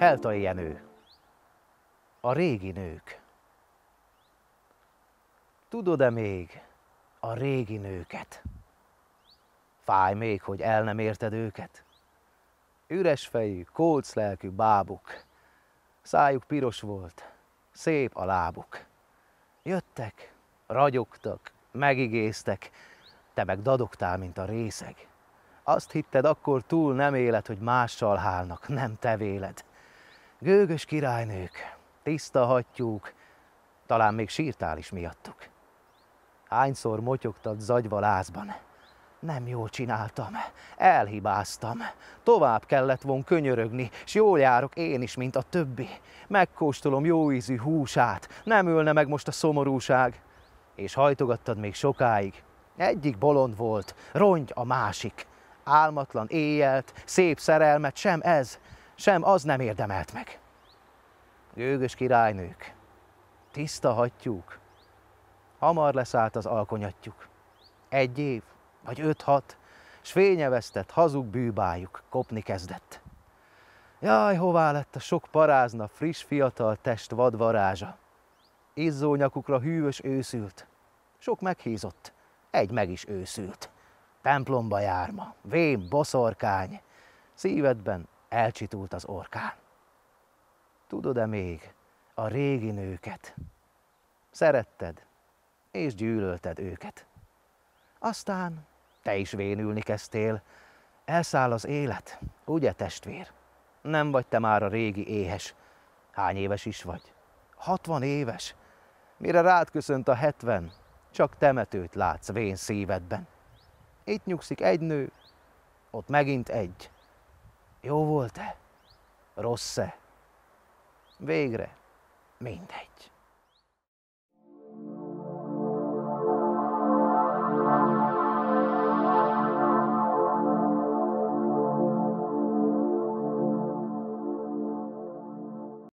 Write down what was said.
Heltai Jenő. A régi nők. Tudod-e még a régi nőket? Fáj még, hogy el nem érted őket? Üres fejű, kolc lelkű bábuk. Szájuk piros volt, szép a lábuk. Jöttek, ragyogtak, megigéztek, te meg dadogtál, mint a részeg. Azt hitted, akkor túl nem éled, hogy mással hálnak, nem te véled. Gőgös királynők, tiszta hattyúk, talán még sírtál is miattuk. Hányszor motyogtad zagyva lázban. Nem jól csináltam, elhibáztam. Tovább kellett von könyörögni, s jól járok én is, mint a többi. Megkóstolom jó ízű húsát, nem ülne meg most a szomorúság. És hajtogattad még sokáig. Egyik bolond volt, rongy a másik. Álmatlan éjjelt, szép szerelmet, sem ez, sem az nem érdemelt meg. Gőgös királynők, tiszta hattyúk, hamar leszállt az alkonyatjuk. Egy év, vagy öt-hat, s fényevesztett hazug bűbájuk kopni kezdett. Jaj, hová lett a sok parázna friss fiatal test vadvarázsa? Izzó nyakukra hűvös őszült, sok meghízott, egy meg is őszült. Templomba járma, vém boszorkány, szívedben elcsitult az orkán. Tudod-e még a régi nőket? Szeretted, és gyűlölted őket. Aztán te is vénülni kezdtél. Elszáll az élet, ugye testvér? Nem vagy te már a régi éhes. Hány éves is vagy? Hatvan éves. Mire rád köszönt a hetven, csak temetőt látsz vén szívedben. Itt nyugszik egy nő, ott megint egy. Jó volt-e? Rossz-e? Végre mindegy.